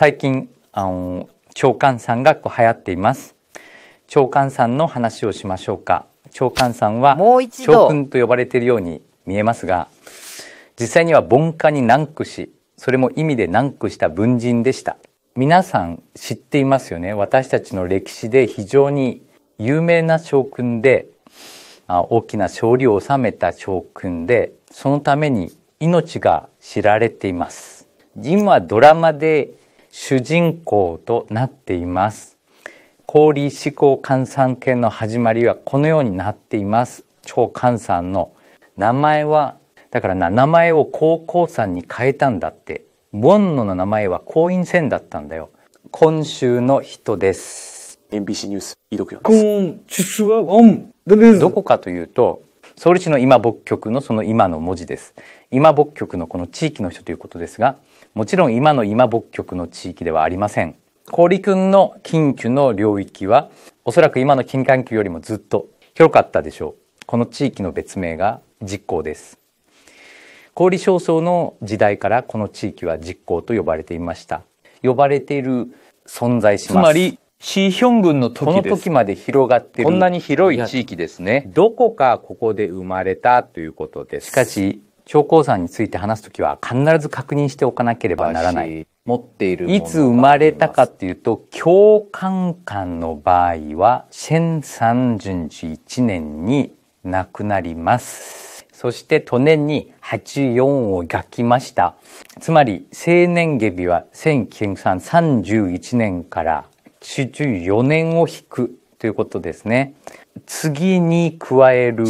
最近、あの、長官さんがこう流行っています。長官さんの話をしましょうか。長官さんは、長君と呼ばれているように見えますが、実際には凡家に難苦し、それも意味で難苦した文人でした。皆さん知っていますよね。私たちの歴史で非常に有名な将軍で、大きな勝利を収めた将軍で、そのために命が知られています。今ドラマで主人公となっています。高利思考換算系の始まりはこのようになっています。超換算の名前は、だからな、名前を高校さんに変えたんだって。ボンノの名前は婚姻線だったんだよ。今週の人です。MBC ニュース、井戸京です。どこかというと、ソウル市の今牧局のその今の文字です。今牧局のこの地域の人ということですが、もちろん今の今北極の地域ではありません氷くんの近畿の領域はおそらく今の近環球よりもずっと広かったでしょうこの地域の別名が実行です氷少層の時代からこの地域は実行と呼ばれていました呼ばれている存在しますつまりシーヒョン軍の時この時まで広がってるこんなに広い地域ですねどこかここで生まれたということですしかし標高山について話すときは必ず確認しておかなければならない。持っているいつ生まれたかっていうと、共感官の場合は、1031年に亡くなります。そして、去年に84を抱きました。つまり、青年下日は1931年から十4年を引くということですね。次に加える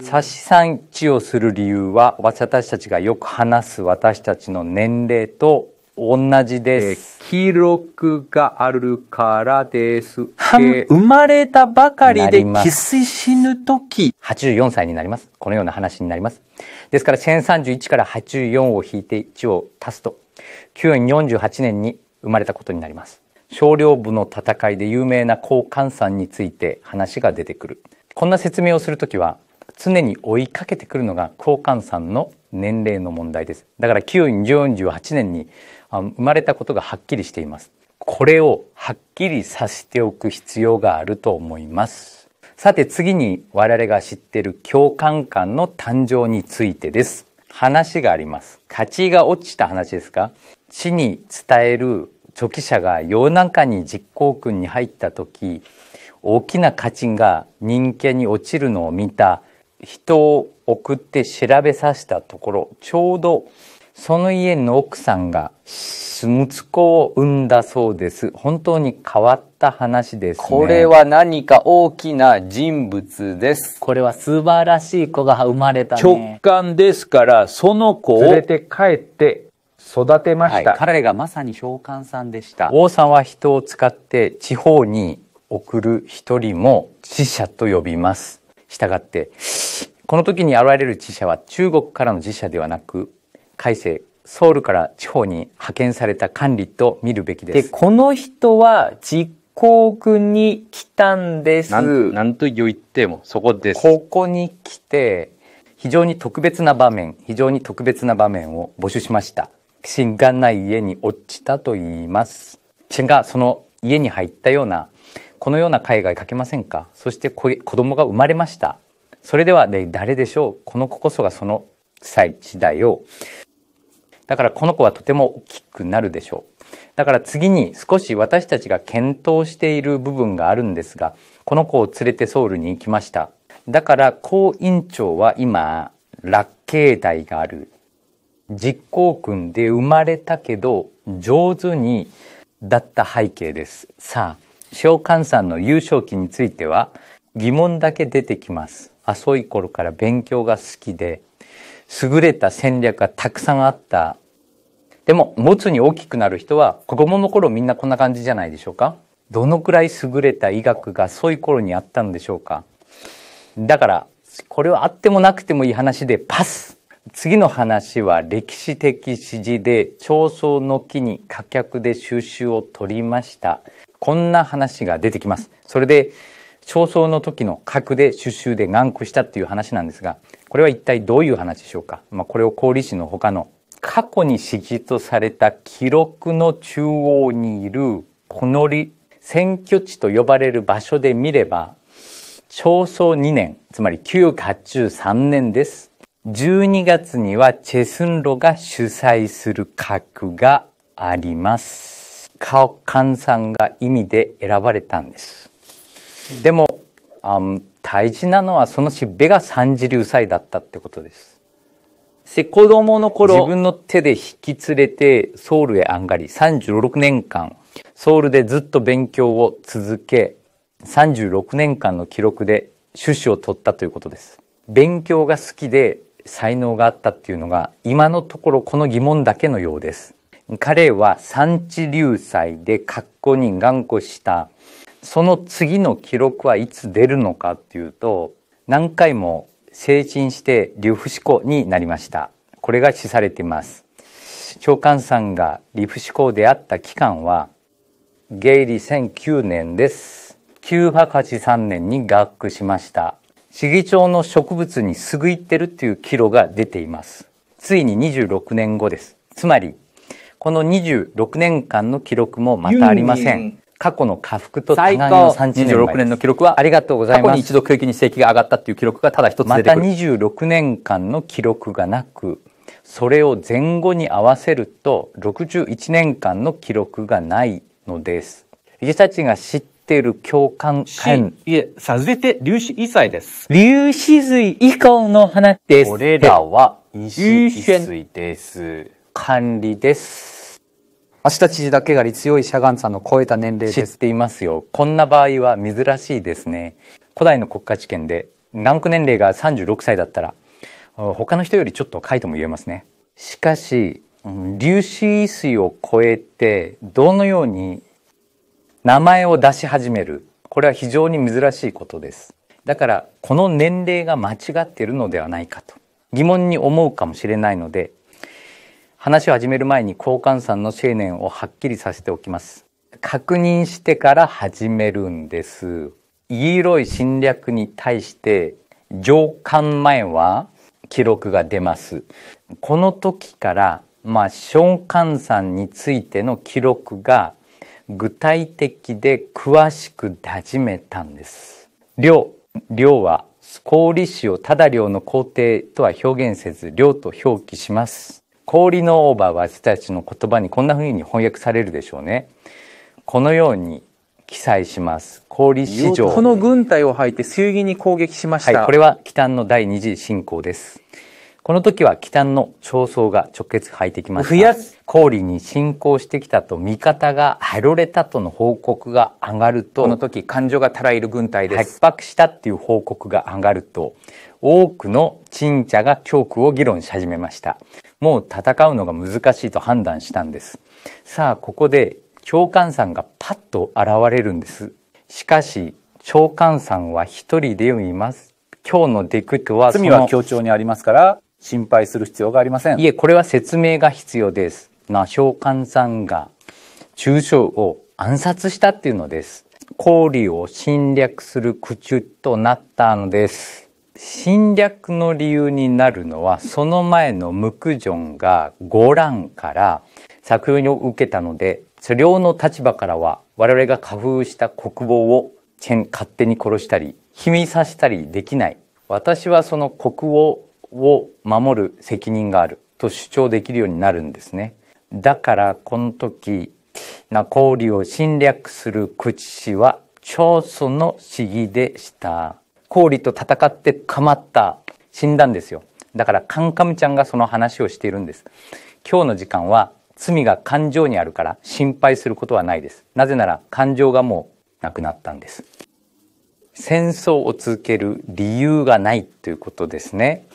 差し算値をする理由は私たちがよく話す私たちの年齢と同じです。記録があるからです。生まれたばかりでキス死ぬ時。84歳になります。このような話になります。ですから1031から84を引いて1を足すと、948年に生まれたことになります。少量部の戦いで有名な高換算について話が出てくるこんな説明をするときは常に追いかけてくるのが高換算の年齢の問題ですだから948年に生まれたことがはっきりしていますこれをはっきりさせておく必要があると思いますさて次に我々が知っている共感感の誕生についてです話があります価値が落ちた話ですか地に伝える初記者が洋南下に実行軍に入った時大きな家賃が人気に落ちるのを見た人を送って調べさせたところちょうどその家の奥さんが息子を産んだそうです本当に変わった話です、ね、これは何か大きな人物ですこれは素晴らしい子が生まれた、ね、直感ですからその子を連れて帰って育てました、はい、彼がまさに召喚さんでした王さんは人を使って地方に送る一人も知者と呼びますしたがってこの時に現れる知者は中国からの知者ではなく改正ソウルから地方に派遣された管理と見るべきですでこの人は実行軍に来たんですなんと言ってもそこですここに来て非常に特別な場面非常に特別な場面を募集しました死がない家に落ちたと言います。死がその家に入ったような、このような絵が描けませんかそして子供が生まれました。それでは、ね、誰でしょうこの子こそがその最地だよ。だからこの子はとても大きくなるでしょう。だから次に少し私たちが検討している部分があるんですが、この子を連れてソウルに行きました。だから、高院長は今、落慶台がある実行訓で生まれたけど上手にだった背景です。さあ、小菅さんの優勝期については疑問だけ出てきます。遅い頃から勉強が好きで、優れた戦略がたくさんあった。でも、持つに大きくなる人は子供の頃みんなこんな感じじゃないでしょうかどのくらい優れた医学がそういう頃にあったんでしょうかだから、これはあってもなくてもいい話でパス次の話は歴史的指示で長宗の木に火脚で収集を取りました。こんな話が出てきます。それで、長宗の時の核で収集で頑固したっていう話なんですが、これは一体どういう話でしょうか。まあ、これを売市の他の過去に指示とされた記録の中央にいるこのり、選挙地と呼ばれる場所で見れば、長宗2年、つまり983年です。12月にはチェスンロが主催する格があります。カオカンさんが意味で選ばれたんです。でも、あ大事なのはそのしっべが三次流祭だったってことです。で子供の頃自分の手で引き連れてソウルへ上がり36年間ソウルでずっと勉強を続け36年間の記録で趣旨を取ったということです勉強が好きで才能があったっていうのが今のところこの疑問だけのようです彼は産地流祭で格好に頑固したその次の記録はいつ出るのかっていうと何回も成人してリフシコになりましたこれが示されています長官さんがリフシコであった期間は芸理1009年です983年に学区しました市議長の植物にすぐ行ってるっていう記録が出ています。ついに26年後です。つまり、この26年間の記録もまたありません。過去の下腹と互いの産地年26年の記録は、ありがとうございます。過去に一度区域に正規が上がったっていう記録がただ一つ出てくる。また26年間の記録がなく、それを前後に合わせると61年間の記録がないのです。私たちが知っている共感感。いえ、させて粒子以外です。粒子水以降の話です。これらは、飲酒水です。管理です。明日知事だけがり強いシャガンさんの超えた年齢です。知っていますよ。こんな場合は珍しいですね。古代の国家試験で、ランク年齢が36歳だったら、他の人よりちょっと書いても言えますね。しかし、粒子水を超えて、どのように名前を出し始めるこれは非常に珍しいことですだからこの年齢が間違っているのではないかと疑問に思うかもしれないので話を始める前に交換さんの青年をはっきりさせておきます確認してから始めるんですイエロイ侵略に対して上巻前は記録が出ますこの時からまあショさんについての記録が具体的で詳しく始めたんです。量、量は氷紙をただ量の工程とは表現せず量と表記します。氷のオーバーは私たちの言葉にこんな風に翻訳されるでしょうね。このように記載します。氷市場。この軍隊を履いて水銀に攻撃しました。はい、これは北の第二次侵攻です。この時は北の焦燥が直結入ってきました。氷に侵攻してきたと味方が入られたとの報告が上がると、この時感情がたらいる軍隊です。迫したっていう報告が上がると、多くの陳茶が教区を議論し始めました。もう戦うのが難しいと判断したんです。さあ、ここで長官さんがパッと現れるんです。しかし、長官さんは一人で読みます。今日のデクとは罪は強調にありますから心配する必要がありません。いえ、これは説明が必要です。あ、召喚さんが中将を暗殺したっていうのです。氷を侵略する苦中となったのです。侵略の理由になるのは、その前のムクジョンがゴランから作用を受けたので、狩猟の立場からは我々が加封した国防を勝手に殺したり、秘密させたりできない。私はその国王を守る責任があると主張できるようになるんですね。だからこの時、ナコーリを侵略する口氏は長祖の市議でした。コーリと戦って構った、死んだんですよ。だからカンカムちゃんがその話をしているんです。今日の時間は罪が感情にあるから心配することはないです。なぜなら感情がもうなくなったんです。戦争を続ける理由がないということですね。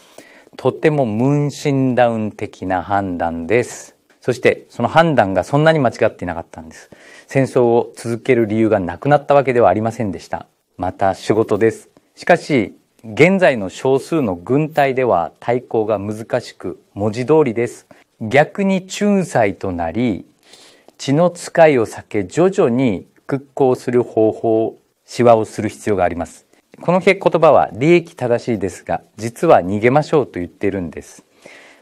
とてもムウン的な判断です。そしてその判断がそんなに間違っていなかったんです。戦争を続ける理由がなくなったわけではありませんでした。また仕事です。しかし、現在の少数の軍隊では対抗が難しく、文字通りです。逆に仲裁となり、血の使いを避け徐々に復興する方法、しわをする必要があります。この言葉は利益正しいですが実は逃げましょうと言っているんです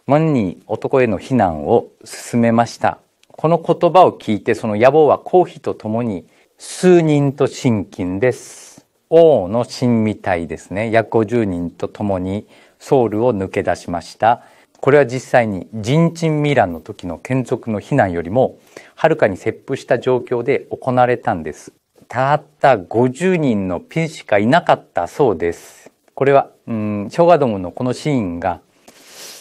万に男への非難を進めましたこの言葉を聞いてその野望は公費とともに数人と親近です王の親みたいですね約50人とともにソウルを抜け出しましたこれは実際に人鎮ミランの時の眷属の避難よりもはるかに切符した状況で行われたんですたった50人のピンしかいなかったそうです。これは、うん、昭和どものこのシーンが、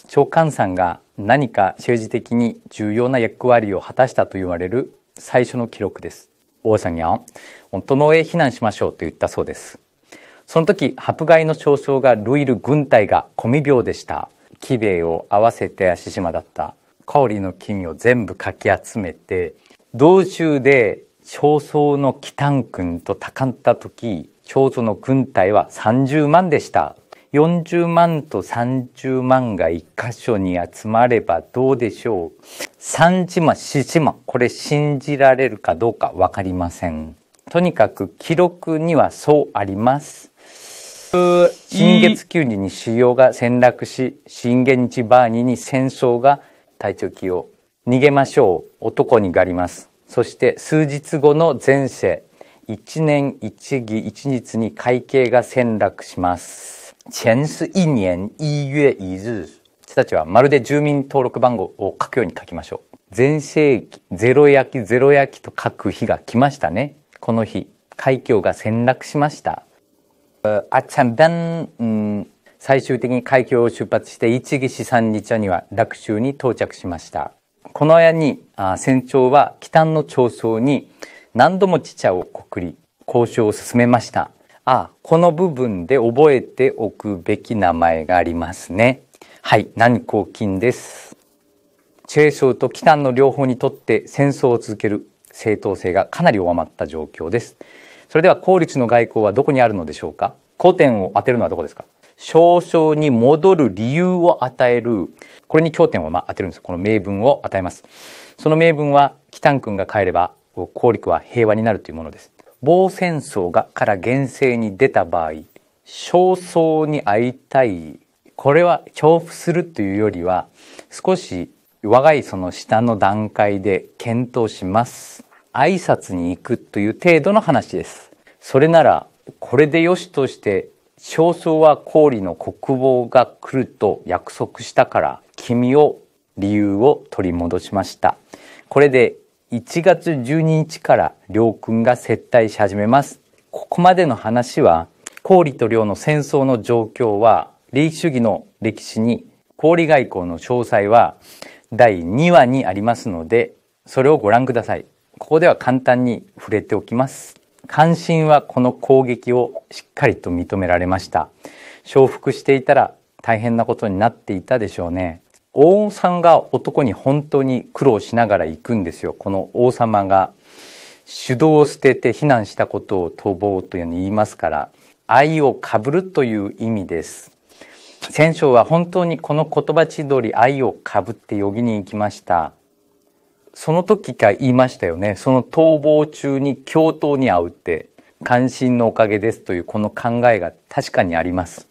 長官さんが何か政治的に重要な役割を果たしたと言われる最初の記録です。王さんには、本当のへ避難しましょうと言ったそうです。その時、迫害の少将がルイル軍隊がコミ病でした。兵衛を合わせて足島だった。香りの金を全部かき集めて、道中で焦燥の北炭君と高んた時長燥の軍隊は30万でした40万と30万が1箇所に集まればどうでしょう3島、万7万これ信じられるかどうか分かりませんとにかく記録にはそうあります新月球にに修行が戦落し新元日バーニに戦争が体調機を逃げましょう男に狩りますそして数日後の前世、一年一義一日に会計が戦落します。前世一年一月一日。私たちはまるで住民登録番号を書くように書きましょう。前世紀、ゼロ焼き、ゼロ焼きと書く日が来ましたね。この日、海峡が戦落しました。あちゃんだん、うん、最終的に海峡を出発して一義四三日には楽州に到着しました。この間に船長は北の長僧に何度も知茶を送り、交渉を進めました。あ、この部分で覚えておくべき名前がありますね。はい、何公金です。チェソーと北の両方にとって戦争を続ける正当性がかなり弱まった状況です。それでは効率の外交はどこにあるのでしょうか。交点を当てるのはどこですか。少々に戻る理由を与える。これに焦点をま当てるんです。この名文を与えます。その名文は、北ン君が帰れば、高陸は平和になるというものです。防戦争がから厳正に出た場合、少々に会いたい。これは恐怖するというよりは、少し我がいその下の段階で検討します。挨拶に行くという程度の話です。それなら、これでよしとして少数は氷の国防が来ると約束したから君を理由を取り戻しましたこれで1月12日から両軍が接待し始めますここまでの話は氷と領の戦争の状況は利益主義の歴史に氷外交の詳細は第2話にありますのでそれをご覧くださいここでは簡単に触れておきます関心はこの攻撃をしっかりと認められました承服していたら大変なことになっていたでしょうね王さんが男に本当に苦労しながら行くんですよこの王様が主導を捨てて避難したことを逃亡といううに言いますから愛をかぶるという意味です戦勝は本当にこの言葉千鳥愛をかぶってよぎに行きましたその時から言いましたよね。その逃亡中に教頭に会うって、関心のおかげですというこの考えが確かにあります。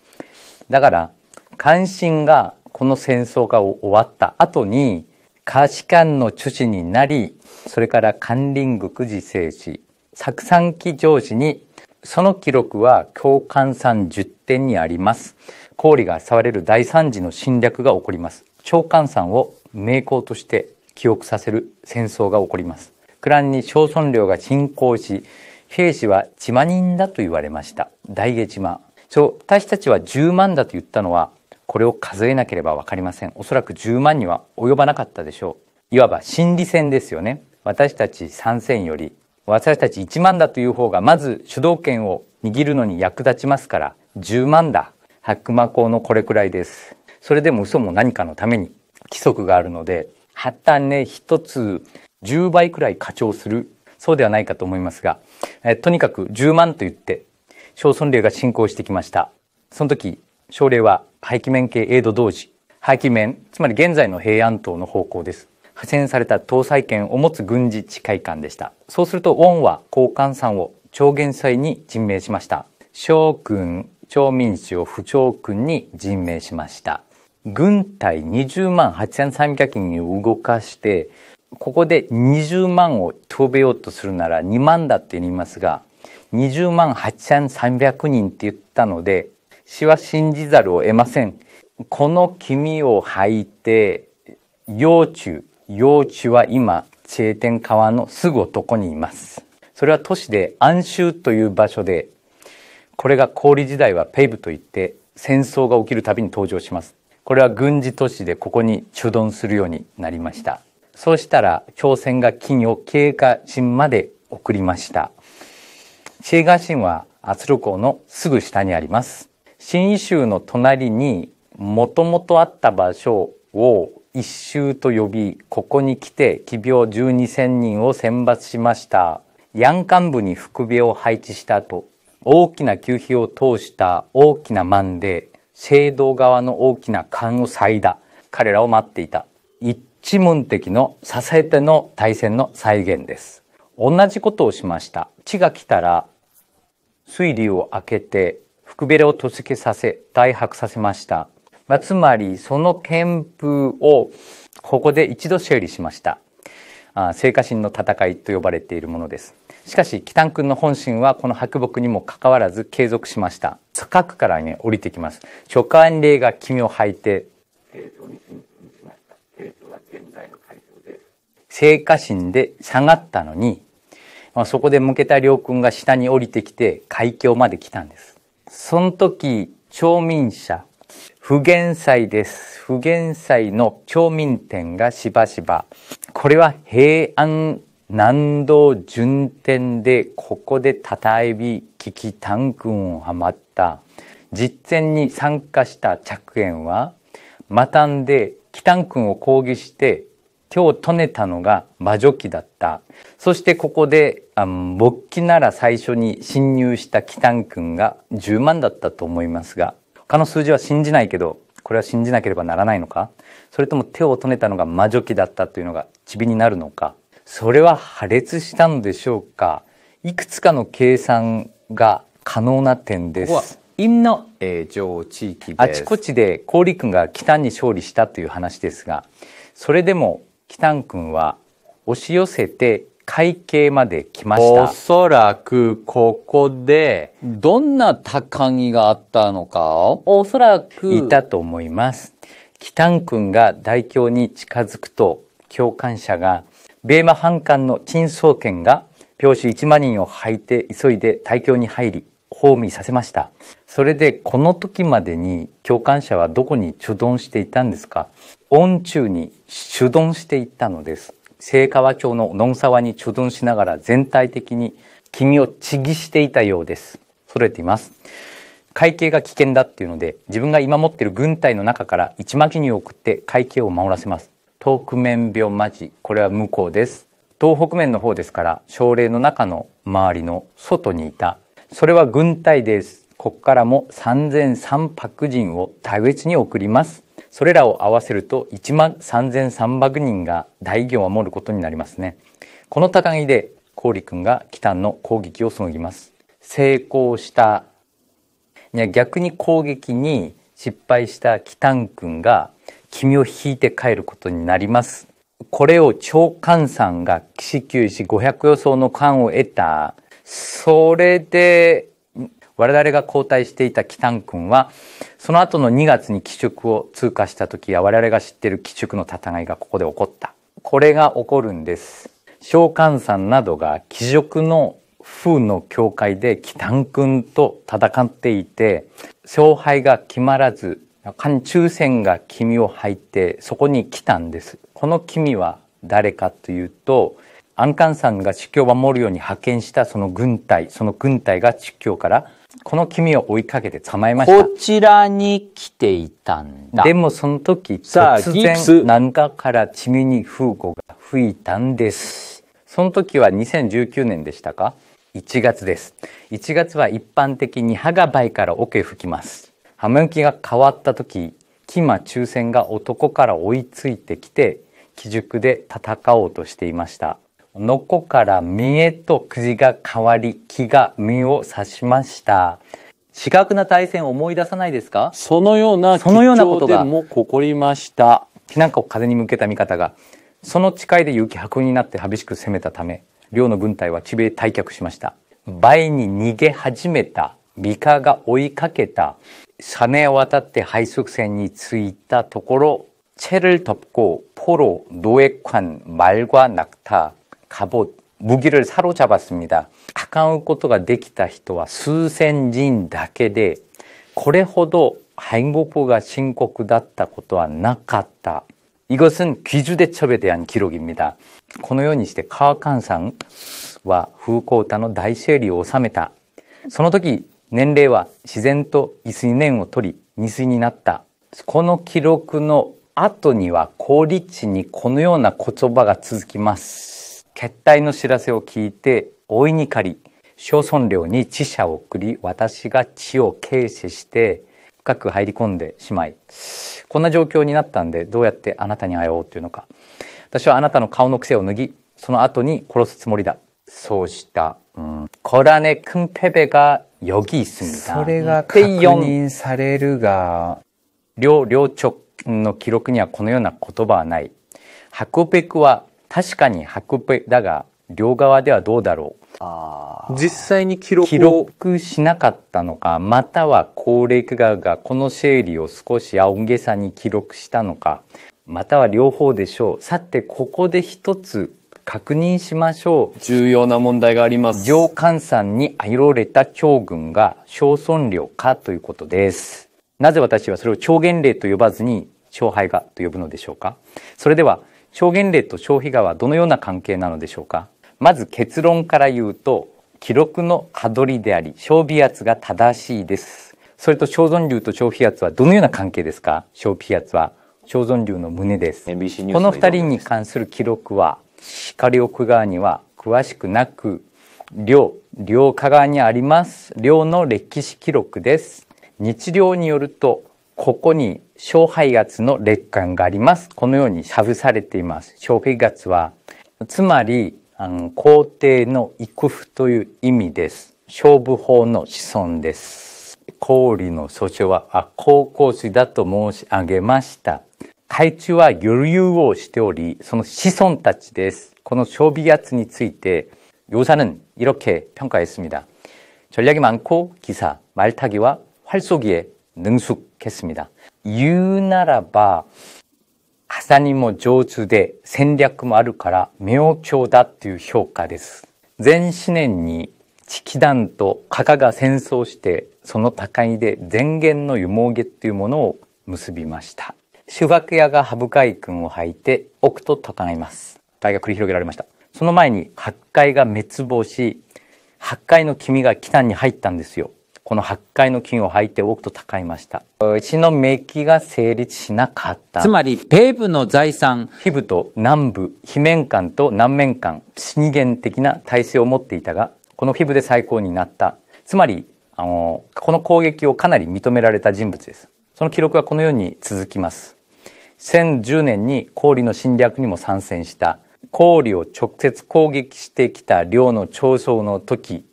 だから、関心がこの戦争が終わった後に、価値官の著旨になり、それから官林国自制し、作産記上司に、その記録は共感産10点にあります。氷が触れる大惨事の侵略が起こります。長官山を名工として記憶させる戦争が起こります。クランに小村領が侵攻し、兵士は千万人だと言われました。大下千万。私たちは10万だと言ったのは、これを数えなければわかりません。おそらく10万には及ばなかったでしょう。いわば心理戦ですよね。私たち参戦より、私たち1万だという方がまず主導権を握るのに役立ちますから、10万だ。白馬港のこれくらいです。それでも嘘も何かのために規則があるので、端ね一つ10倍くらい課長するそうではないかと思いますが、えとにかく10万と言って小村令が進行してきましたその時省令は廃棄面系エイド同時廃棄面つまり現在の平安島の方向です派遣された搭載権を持つ軍事地会官でしたそうするとウォンは交換んを長元祭に任命しました将軍長民主を不長君に任命しました軍隊20万8300人を動かしてここで20万を飛べようとするなら2万だって言いますが20万8300人って言ったので死は信じざるを得ません。この君を履いて幼虫幼虫は今チェーテン川のすぐ男にいます。それは都市で安州という場所でこれが氷時代はペイブといって戦争が起きるたびに登場します。これは軍事都市でここに主導するようになりました。そうしたら朝鮮が金を経過神まで送りました。経ェー神は圧力港のすぐ下にあります。新一州の隣にもともとあった場所を一州と呼び、ここに来て奇病12,000人を選抜しました。ヤンカン部に副兵を配置した後、大きな給費を通した大きな満で聖堂側の大きな棺を祭いだ。彼らを待っていた。一文的の支えての対戦の再現です。同じことをしました。地が来たら、水流を開けて、福べれを突けさせ、大白させました。まあ、つまり、その憲風を、ここで一度整理しました。あ聖火神の戦いと呼ばれているものです。しかし、キタン君の本心はこの白木にもかかわらず継続しました。高くからね、降りてきます。諸官霊が君を履いて、聖火神で下がったのに、まあ、そこで向けた領君が下に降りてきて、海峡まで来たんです。その時、町民者、不言祭です。不言祭の町民店がしばしば、これは平安南道順天でここでたたえび危機短訓をはまった実践に参加した着縁はマタンで帰短訓を抗議して手をとねたのが魔女鬼だったそしてここで勃起なら最初に侵入した帰ン君が10万だったと思いますが他の数字は信じないけどこれは信じなければならないのかそれとも手をとねたのが魔女鬼だったというのがチビになるのかそれは破裂したのでしょうかいくつかの計算が可能な点です。ここ陰の、えー、地域あちこちで氷君が北に勝利したという話ですが、それでも北丹君は押し寄せて会計まで来ました。おそらくここで、どんな高木があったのかおそらく。いたと思います。北丹君が大凶に近づくと、共感者が米馬反感の陳宗権が表紙1万人を履いて急いで大教に入り放民させましたそれでこの時までに共感者はどこに主導していたんですか恩中に主導していったのです清川町の野沢に貯存しながら全体的に君をちぎしていたようです。それています。会計が危険だっていうので、自分が今持っている軍隊の中から一巻に送って会計を守らせます。東北面病マジこれは向こうです東北面の方ですから症例の中の周りの外にいたそれは軍隊ですここからも三千三3人を大別に送りますそれらを合わせると一万三千三百人が大行を守ることになりますねこの高木で郡君が北の攻撃を紡ぎます成功したいや逆に攻撃に失敗した北君が君を引いて帰ることになります。これを長官さんが岸九死500予想の官を得た。それで、我々が交代していた北丹君は、その後の2月に寄宿を通過した時や我々が知っている寄宿の戦いがここで起こった。これが起こるんです。長官さんなどが貴族の風の教会で北丹君と戦っていて、勝敗が決まらず、間中線が君を履いてそこに来たんです。この君は誰かというと、アンカンさんが地球を守るように派遣したその軍隊、その軍隊が地球からこの君を追いかけて捕まえました。こちらに来ていたんだ。でもその時突然南下から味に風雨が吹いたんです。その時は2019年でしたか ?1 月です。1月は一般的に歯がバイから桶吹きます。歯向きが変わった時木馬抽選が男から追いついてきて基軸で戦おうとしていましたのこから見えとくじが変わり木が身を刺しました四角な対戦思い出さないですかそのようなそのようなことがも起こりましたなんかを風に向けた味方がその誓いで雪白になって激しく攻めたため両の軍隊は地米退却しました倍に逃げ始めた美化が追いかけたサネを渡って하이船に着いたところチェルト채를덮고포로노획환말과낙타カボ、무기를사로잡았습니다かうことができた人は数千人だけでこれほど敗北が深刻だったことはなかった이것은귀주대첩에대한기록입니다このようにしてカカンさんは風光太の大整理を収めた。その時、年齢は自然と椅子に年を取り二水になったこの記録の後には高立地にこのような言葉が続きます決体の知らせを聞いて大いに借り小村領に知者を送り私が地を軽視して深く入り込んでしまいこんな状況になったんでどうやってあなたに会おうというのか私はあなたの顔の癖を脱ぎその後に殺すつもりだそうした거란의큰패배가여기있습니다それが確認されるが、両、両直の記録にはこのような言葉はない。白ペクは確かに白ペだが、両側ではどうだろう。あ実際に記録を記録しなかったのか、または高齢化がこの整理を少し青げさに記録したのか、または両方でしょう。さて、ここで一つ確認しましょう。重要な問題があります。上官山にあいろれた長軍が小村領かということです。なぜ私はそれを超限令と呼ばずに勝敗がと呼ぶのでしょうかそれでは、超限令と消費がはどのような関係なのでしょうかまず結論から言うと、記録の辿りであり、消費圧が正しいです。それと小存流と消費圧はどのような関係ですか消費圧は小存流の胸です。この二人に関する記録は光を奥側には詳しくなく両両加側にあります両の歴史記録です日量によるとここに小廃月の劣化がありますこのようにしゃぶされています小廃月はつまりあの皇帝の育夫という意味です勝負法の子孫です氷の訴訟はあ高校生だと申し上げました海中は余裕をしており、その子孫たちです。この쇼비圧について요사는이렇게평가했습니다전략이많고기사말타기와활쏘기에능숙했습니다言うならば、ハサ님も上手で戦略もあるから妙教だっていう評価です。前思年に地気団と加賀が戦争して、その高いで前言の湯毛っていうものを結びました。主学屋がブ深い君を履いて奥と戦います。大が繰り広げられました。その前に八海が滅亡し、八海の君が北に入ったんですよ。この八海の金を履いて奥と戦いました。ちの名器が成立しなかった。つまり、ペーブの財産。ヒブと南部、非面間と南面間、資源的な体制を持っていたが、このヒブで最高になった。つまり、あの、この攻撃をかなり認められた人物です。その記録はこのように続きます。1010年に氷の侵略にも参戦した氷を直接攻撃してきた領の長宗の時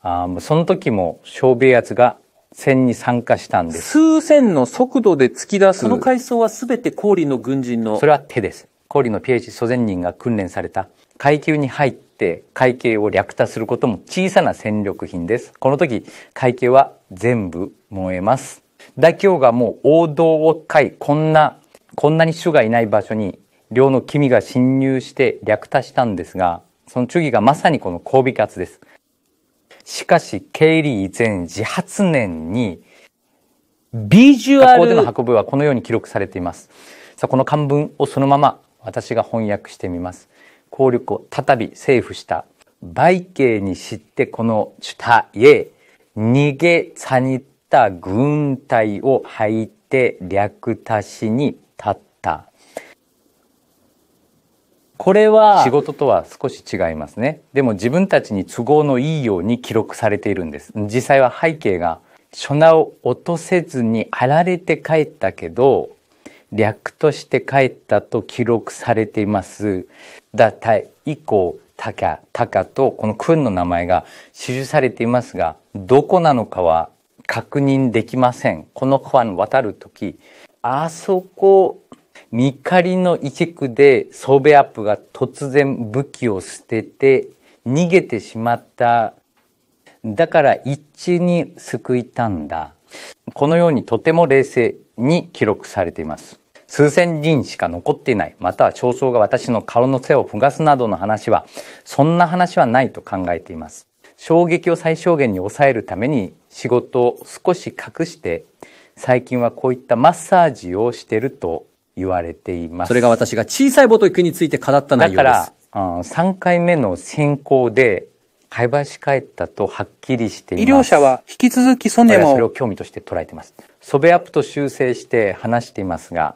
あその時も小兵圧が戦に参加したんです。数千の速度で突き出す。その階層は全て氷の軍人の。それは手です。氷の PH 祖先人が訓練された階級に入って階級を略奪することも小さな戦力品です。この時、階級は全部燃えます。大凶がもう王道を買い、こんなこんなに主がいない場所に量の君が侵入して略多したんですが、その主義がまさにこの交尾活です。しかし、ケイリー前自発年に、ビジュアル。学校での運ぶはこのように記録されています。さあ、この漢文をそのまま私が翻訳してみます。効力を再びーフした。売景に知ってこの主体へ、逃げさにった軍隊を入いて略足しに立った。これは仕事とは少し違いますね。でも自分たちに都合のいいように記録されているんです。実際は背景が書名を落とせずにあられて帰ったけど、略として帰ったと記録されています。だた以降、たか、たかとこの君の名前が記されていますが、どこなのかは確認できません。この川に渡るとき、あそこ、ミカリの一区でソベアップが突然武器を捨てて逃げてしまった。だから一に救いたんだ。このようにとても冷静に記録されています。数千人しか残っていない、または焦燥が私の顔の背をふがすなどの話は、そんな話はないと考えています。衝撃を最小限に抑えるために仕事を少し隠して最近はこういったマッサージをしてると言われています。それが私が小さいボト育について語った内容です。だから、うん、3回目の選考で、買貝し帰ったとはっきりしています。医療者は引き続きソネも。それを興味として捉えています。ソベアップと修正して話していますが、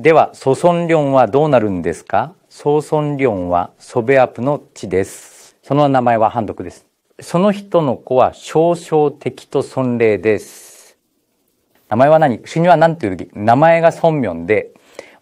では、ソソンリョンはどうなるんですかソソンリョンはソベアップの地です。その名前はハンドクです。その人の子は少々的と尊霊です。名前は何主には何というよ名前が孫明で、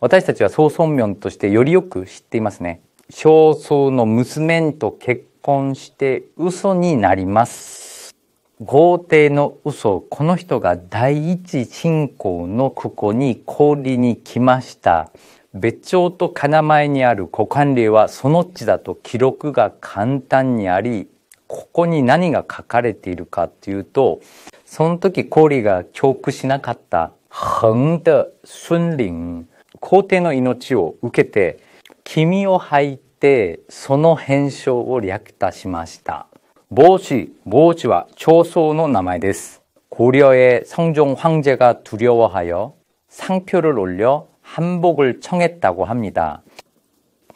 私たちは総孫明としてよりよく知っていますね。少宗の娘と結婚して嘘になります。豪邸の嘘、この人が第一信仰のここに氷に来ました。別帳と金前にある古管令はその地だと記録が簡単にあり、ここに何が書かれているかというと、その時コリが教区しなかった恒的春林、皇帝の命を受けて、君を吐いてその変称を略打しました。帽子、帽子は長宗の名前です。고려의성종황제가두려워하여상표를올려한복을청했다고합니다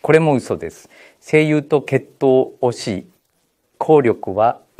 これも嘘です。声優と決闘をし、効力は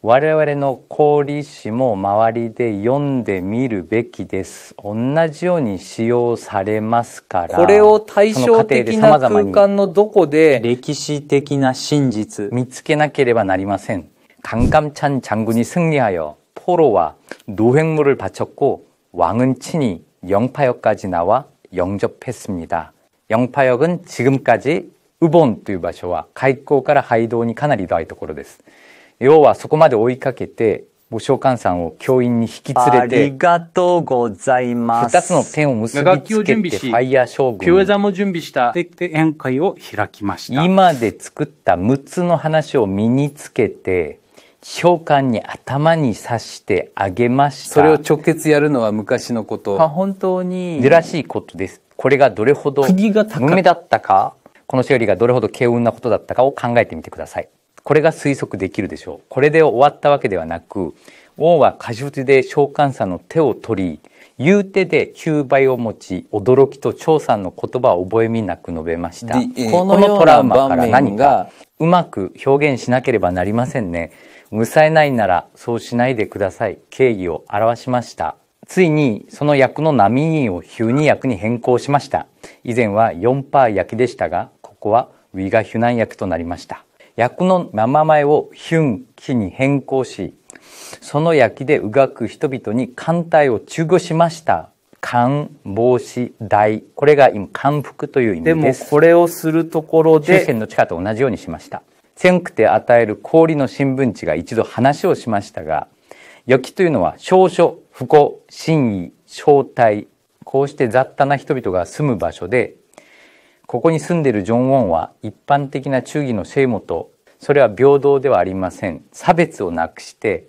我々の氷紙も周りで読んでみるべきです同じように使用されますからこれを対象的な空間のどこで歴史的な真実見つけなければなりませんカカンチャン장군に승리하여포로와노획물을바쳤고왕은친히영파역까지나와영접했습니다영파역은지금까지ボンという場所は開港から廃道にかなり遠いところです。要はそこまで追いかけて武将官さんを教員に引き連れてありがとうございます2つの点を結びつけてファイヤー将軍ピュザも準備した宴会を開きました今で作った6つの話を身につけて召喚に頭に刺してあげましたそれを直接やるのは昔のことあ本当に珍しいことですこれがどれほど高め。だったかこの勝利がどれほど軽運なことだったかを考えてみてくださいこれが推測できるでしょうこれで終わったわけではなく王は過剰で召喚者の手を取り言う手で9倍を持ち驚きと張さんの言葉を覚えみなく述べました、えー、このトラウマから何かうまく表現しなければなりませんね無さえないならそうしないでください敬意を表しましたついにその役の波印をヒュニ役に変更しました以前は4パー焼きでしたがここはウィガヒュナン役となりました役の名前をヒュン、キに変更し、その焼きでうがく人々に艦隊を中語しました。漢、帽子、台これが今、漢服という意味です。でも、これをするところで。中の地下と同じようにしました。千くて与える氷の新聞地が一度話をしましたが、焼き」というのは、少書不幸、真意、正体。こうして雑多な人々が住む場所で、ここに住んでいるジョン・ウォンは一般的な忠義の聖母とそれは平等ではありません差別をなくして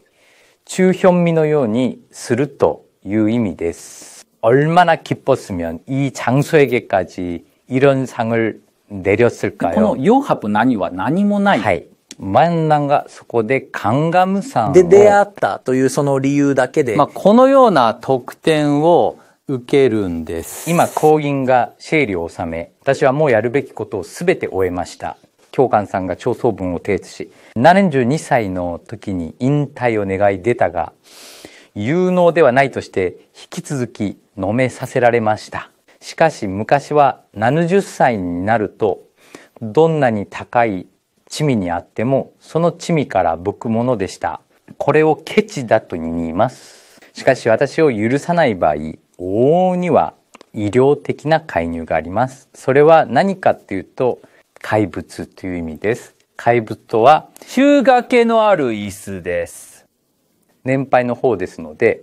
中현미のようにするという意味です。얼마나기뻤으면이장소에게까지이런상을내렸을까요このヨハプ何は何もない。はい。真ん中そこでカンガムさんで出会ったというその理由だけで。まあこのような特典を受けるんです。今、行員が整理を収め、私はもうやるべきことを全て終えました。教官さんが長宗文を提出し、72歳の時に引退を願い出たが、有能ではないとして引き続き飲めさせられました。しかし昔は70歳になると、どんなに高い地味にあっても、その地味から僕くものでした。これをケチだと言います。しかし私を許さない場合、往々には医療的な介入があります。それは何かっていうと、怪物という意味です。怪物とは、週掛けのある椅子です。年配の方ですので、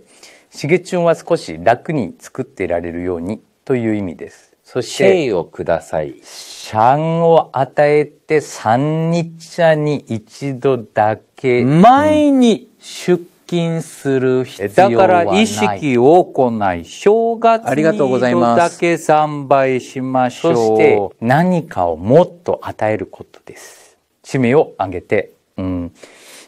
しげちゅんは少し楽に作っていられるようにという意味です。そして、シをください。シャンを与えて3日に一度だけ。前に出勤する必要はだから意識を行い、正月にだけ3倍しましょう。そして何かをもっと与えることです。使命を挙げて、うん、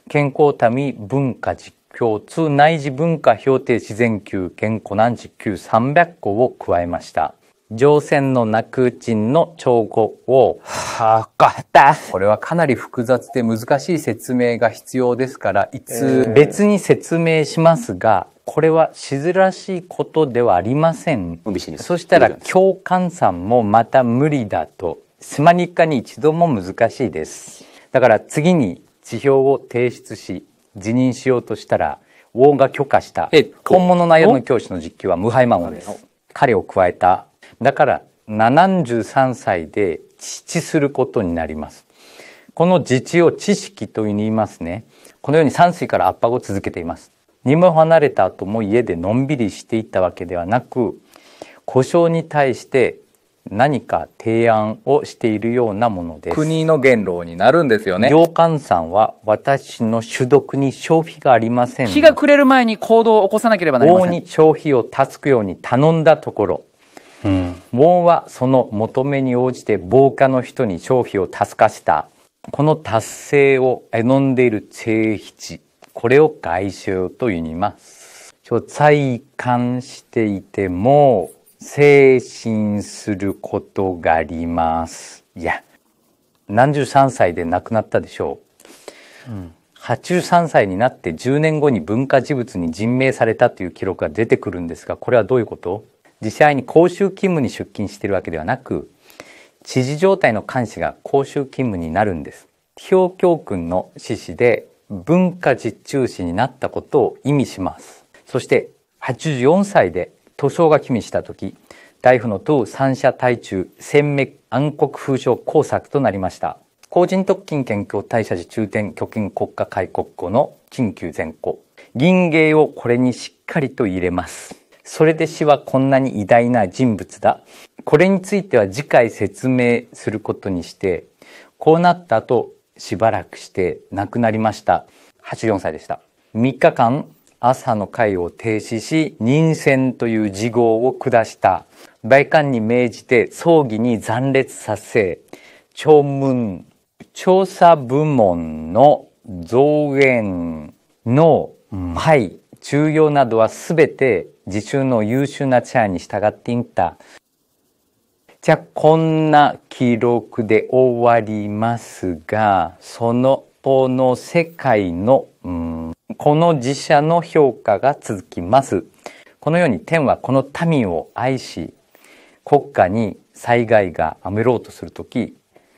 健康民文化実況通内事文化評定自然級健康難実級300個を加えました。乗船の泣くんの兆候を、はかった。これはかなり複雑で難しい説明が必要ですから、いつ別に説明しますが、これはしらしいことではありません。そしたら、共感さんもまた無理だと、スマニカに一度も難しいです。だから次に地表を提出し、辞任しようとしたら、ウォが許可した、本物の野の教師の実況は無敗魔王です。彼を加えただから73歳で父することになります。この自治を知識と言いますね。このように山水から圧迫を続けています。にも離れた後も家でのんびりしていったわけではなく、故障に対して何か提案をしているようなものです。国の元老になるんですよね。洋館さんは私の主読に消費がありません。日が暮れる前に行動を起こさなければなりません。王に消費を助くように頼んだところ、門はその求めに応じて防火の人に消費を助かしたこの達成を飲んでいる性筆。これを外周と言います在観していても精神することがありますいや何十三歳で亡くなったでしょう、八十83歳になって10年後に文化事物に人命されたという記録が出てくるんですがこれはどういうこと実際に公衆勤務に出勤しているわけではなく知事状態の監視が公衆勤務になるんです氷教訓の志士で文化実中士になったことを意味しますそして84歳で塗装が君した時大夫の党三者対中戦滅暗黒風潮工作となりました公人特勤研究大社寺中天虚金国家開国後の緊急前後銀芸をこれにしっかりと入れますそれで死はこんなに偉大な人物だ。これについては次回説明することにして、こうなった後、しばらくして亡くなりました。84歳でした。3日間、朝の会を停止し、任選という事号を下した。大官に命じて葬儀に残列させ、聴聞、調査部門の増援の前、重要などはすべて自中の優秀なチャーに従っていった。じゃあこんな記録で終わりますが、そのこの世界の、うん、この自社の評価が続きます。このように天はこの民を愛し、国家に災害があめろうとするとき、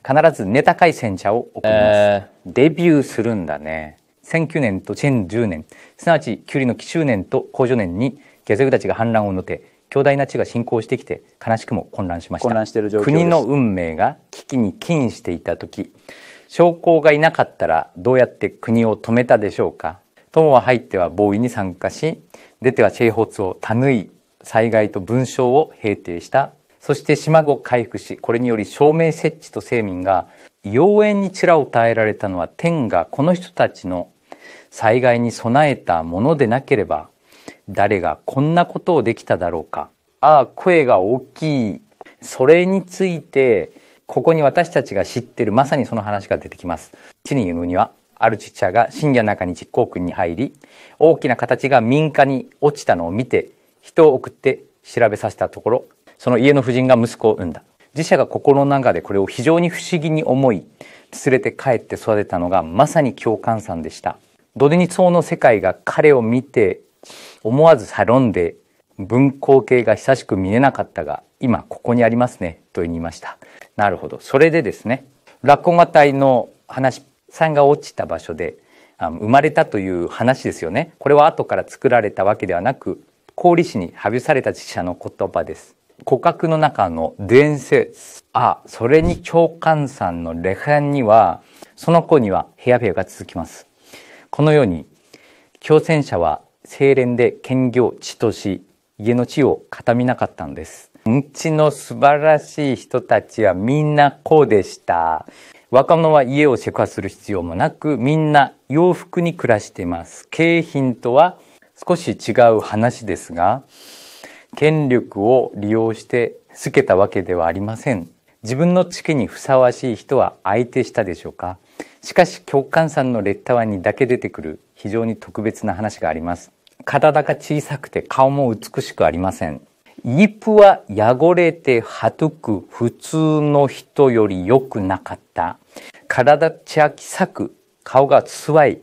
必ず寝高い戦車を送ります、えー、デビューするんだね。千九年と千十年、すなわちキ旧リの紀州年と高女年にゲゼグたちが反乱をのて強大な地が侵攻してきて悲しくも混乱しました混乱している状況国の運命が危機に起因していた時将校がいなかったらどうやって国を止めたでしょうか友は入っては防衛に参加し出ては西北を類い災害と文章を平定したそして島を回復しこれにより証明設置と聖民が妖艶にちを耐えられたのは天がこの人たちの災害に備えたものでなければ誰がこんなことをできただろうか。ああ、声が大きい。それについて、ここに私たちが知ってるまさにその話が出てきます。チリのには、アルチチャが深夜中に実行軍に入り、大きな形が民家に落ちたのを見て、人を送って調べさせたところ、その家の夫人が息子を産んだ。自社が心の中でこれを非常に不思議に思い、連れて帰って育てたのがまさに共感さんでした。ドデニツォの世界が彼を見て思わずサロンで文光景が久しく見えなかったが、今ここにありますね、と言いました。なるほど。それでですね、落語家隊の話さんが落ちた場所で、生まれたという話ですよね。これは後から作られたわけではなく、氷市に羽生された自社の言葉です。古格の中の伝説、あ、それに長官さんのレハンには、その子にはヘアペアが続きます。このように、共戦者は清廉で兼業地とし、家の地を固めなかったんです。うちの素晴らしい人たちはみんなこうでした。若者は家をセクする必要もなく、みんな洋服に暮らしています。景品とは少し違う話ですが、権力を利用して透けたわけではありません。自分の地にふさわしい人は相手したでしょうかしかし、共感さんのレッタワにだけ出てくる非常に特別な話があります。体が小さくて顔も美しくありません。イープは汚れてはとく普通の人より良くなかった。体小さく顔がつわい。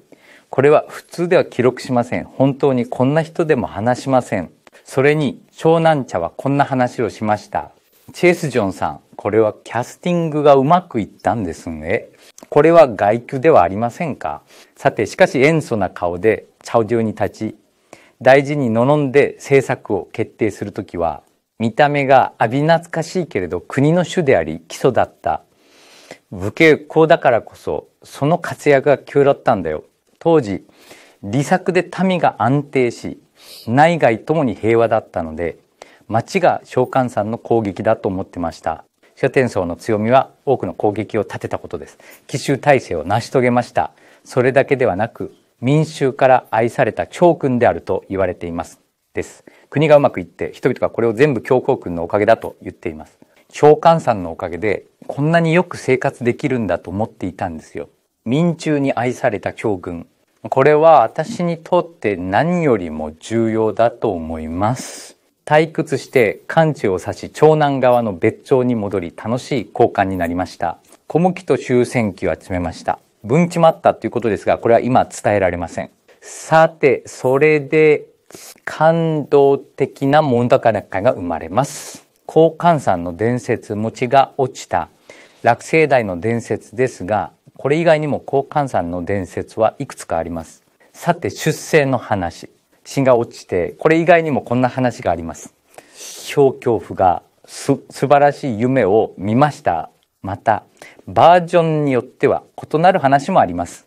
これは普通では記録しません。本当にこんな人でも話しません。それに、長男茶はこんな話をしました。チェスジョンさん、これはキャスティングがうまくいったんですね。これは外球ではありませんかさて、しかし塩素な顔で、チャオュに立ち、大事にろんで政策を決定するときは見た目が浴び懐かしいけれど国の主であり基礎だった武家公だからこそその活躍が急だったんだよ当時利策で民が安定し内外ともに平和だったので町が召喚さんの攻撃だと思ってました諸天層の強みは多くの攻撃を立てたことです奇襲体制を成し遂げましたそれだけではなく民衆から愛された教訓であると言われていますです国がうまくいって人々がこれを全部教皇君のおかげだと言っています長官さんのおかげでこんなによく生活できるんだと思っていたんですよ民衆に愛された教訓これは私にとって何よりも重要だと思います退屈して官地を指し長男側の別町に戻り楽しい交換になりました小麦と終戦期を集めました分岐もあったということですが、これは今伝えられません。さて、それで感動的な問題会が生まれます。高換算の伝説、餅が落ちた落成台の伝説ですが、これ以外にも高換算の伝説はいくつかあります。さて、出生の話。芯が落ちて、これ以外にもこんな話があります。氷恐怖がす素晴らしい夢を見ましたまたバージョンによっては異なる話もあります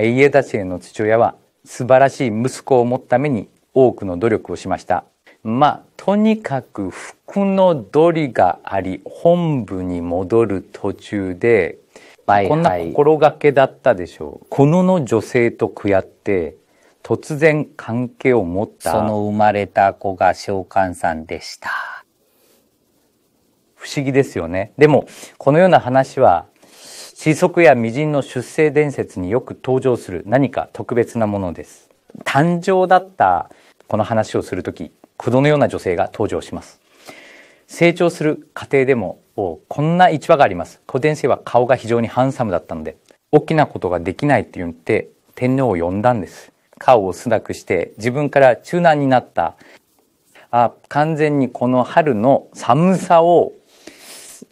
エイエダチの父親は素晴らしい息子を持つために多くの努力をしましたまあとにかく服のどりがあり本部に戻る途中で、はいはい、こんな心がけだったでしょうこのの女性と悔やって突然関係を持ったその生まれた子が召喚さんでした不思議ですよね。でも、このような話は、子息や微人の出生伝説によく登場する何か特別なものです。誕生だったこの話をする時、このような女性が登場します。成長する過程でも、こんな一話があります。古典生は顔が非常にハンサムだったので、大きなことができないって言って、天皇を呼んだんです。顔を素くして、自分から中難になった、あ、完全にこの春の寒さを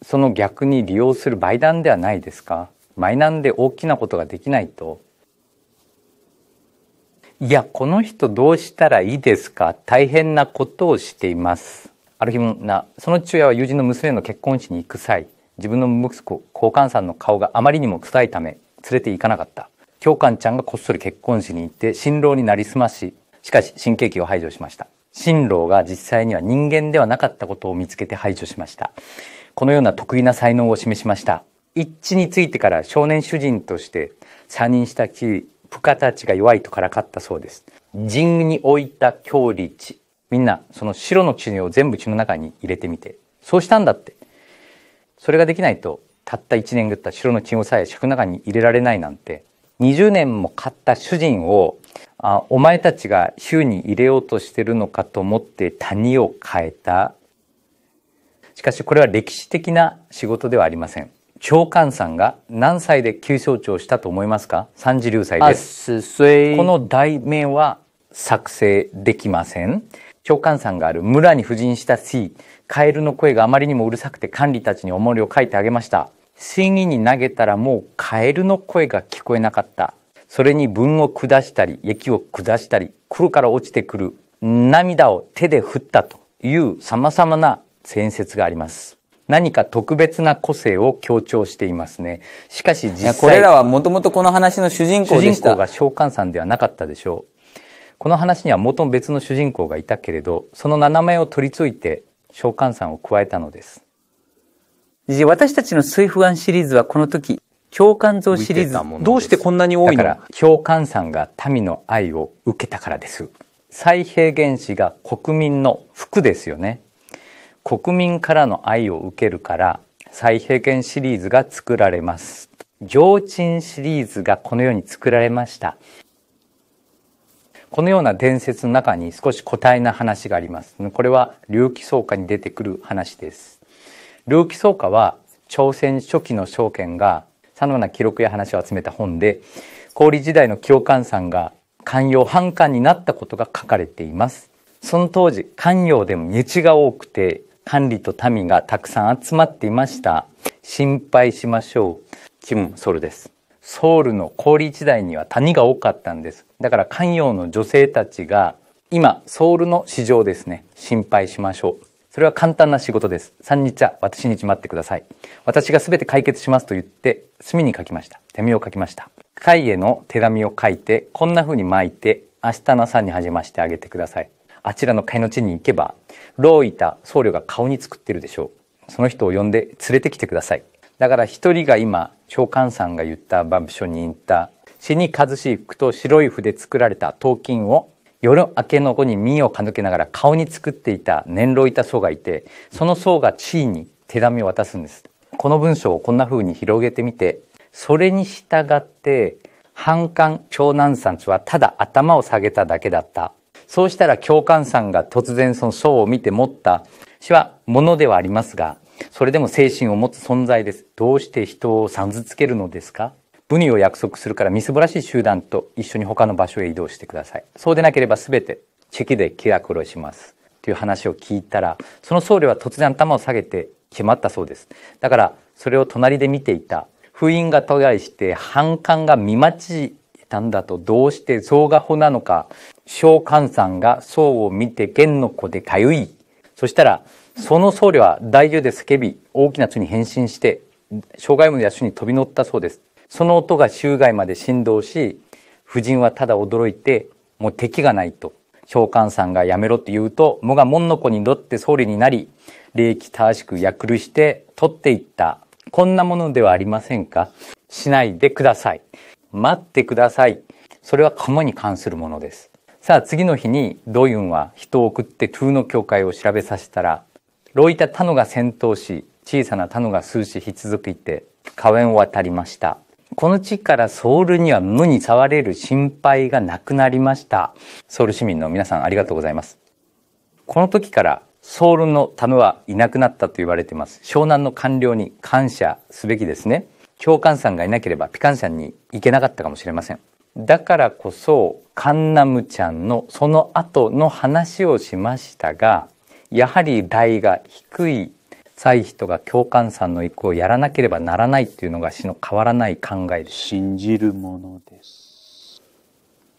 その逆に利用する売談ではないですかマイで大きなことができないといやこの人どうしたらいいですか大変なことをしていますある日もなその父親は友人の娘の結婚式に行く際自分の息子交換さんの顔があまりにも臭いため連れて行かなかった教官ちゃんがこっそり結婚式に行って新郎になりすまししかし神経期を排除しました新郎が実際には人間ではなかったことを見つけて排除しましたこのような得意な才能を示しました一致についてから少年主人として参人したき部下たちが弱いとからかったそうです神宮に置いた郷力、地みんなその白の地を全部血の中に入れてみてそうしたんだってそれができないとたった一年ぐった白の血をさえ尺の中に入れられないなんて20年も買った主人をあお前たちが週に入れようとしてるのかと思って谷を変えたしかしこれは歴史的な仕事ではありません。長官さんが何歳で急象長したと思いますか三十流歳です。この題名は作成できません。長官さんがある村に布陣した水、カエルの声があまりにもうるさくて管理たちに重りを書いてあげました。水銀に投げたらもうカエルの声が聞こえなかった。それに文を下したり、液を下したり、黒から落ちてくる涙を手で振ったという様々な伝説があります。何か特別な個性を強調していますね。しかし実際。これらはもともとこの話の主人公でした。主人公が召喚さんではなかったでしょう。この話には元も別の主人公がいたけれど、その名前を取り付いて召喚さんを加えたのです。私たちの水不安シリーズはこの時、共感像シリーズ。どうしてこんなに多いのだから、共感さんが民の愛を受けたからです。再平原子が国民の服ですよね。国民からの愛を受けるから再平権シリーズが作られます。上鎮シリーズがこのように作られました。このような伝説の中に少し古体な話があります。これは猟奇草加に出てくる話です。猟奇草加は朝鮮初期の証券がさまな記録や話を集めた本で、氷時代の教官さんが寛容反感になったことが書かれています。その当時、寛容でも身が多くて、管理と民がたくさん集まっていました。心配しましょう。キム・ソルです。ソウルの氷時代には谷が多かったんです。だから関陽の女性たちが今、ソウルの市場ですね。心配しましょう。それは簡単な仕事です。三日は私に待ってください。私が全て解決しますと言って、墨に書きました。手紙を書きました。会への手紙を書いて、こんな風に巻いて、明日の朝に始ましてあげてください。あちらの貝の地に行けば、老いた僧侶が顔に作ってるでしょう。その人を呼んで連れてきてください。だから一人が今、長官さんが言った番所に行った、死に数しい服と白い筆作られた頭巾を、夜明けの後に身をかぬけながら顔に作っていた年老いた僧がいて、その僧が地位に手紙を渡すんです。この文章をこんな風に広げてみて、それに従って、反感長男さんはただ頭を下げただけだった。そうしたら教官さんが突然その章を見て持った死はものではありますが、それでも精神を持つ存在です。どうして人をさんずつけるのですか武理を約束するからみすぼらしい集団と一緒に他の場所へ移動してください。そうでなければ全てチェキで気が殺します。という話を聞いたら、その僧侶は突然頭を下げて決まったそうです。だから、それを隣で見ていた封印が途絶えして、反感が見待ちたんだと、どうして象画法なのか、小寒んが僧を見て玄の子でかゆい。そしたら、その僧侶は大樹で叫び、大きな巣に変身して、障害物や種に飛び乗ったそうです。その音が周外まで振動し、夫人はただ驚いて、もう敵がないと。召喚さんがやめろって言うと、もが門の子に乗って総理になり、礼儀正しく役るして取っていった。こんなものではありませんかしないでください。待ってください。それは鴨に関するものです。さあ次の日にドイウンは人を送ってトゥーの教会を調べさせたら老いたタノが先頭し小さなタノが数引き続いて河園を渡りましたこの地からソウルには無に触れる心配がなくなりましたソウル市民の皆さんありがとうございますこの時からソウルのタノはいなくなったと言われています湘南の官僚に感謝すべきですね共感さんがいなければピカンさんに行けなかったかもしれませんだからこそカンナムちゃんのその後の話をしましたがやはり代が低い歳人が共感さんの意向をやらなければならないっていうのが死の変わらない考えです信じるものです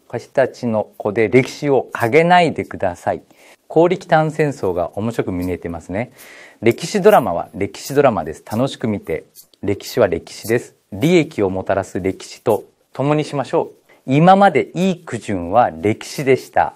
私たちの子で歴史を陰ないでください高力炭戦争が面白く見えてますね歴史ドラマは歴史ドラマです楽しく見て歴史は歴史です利益をもたらす歴史と共にしましょう今までいい句順は歴史でした。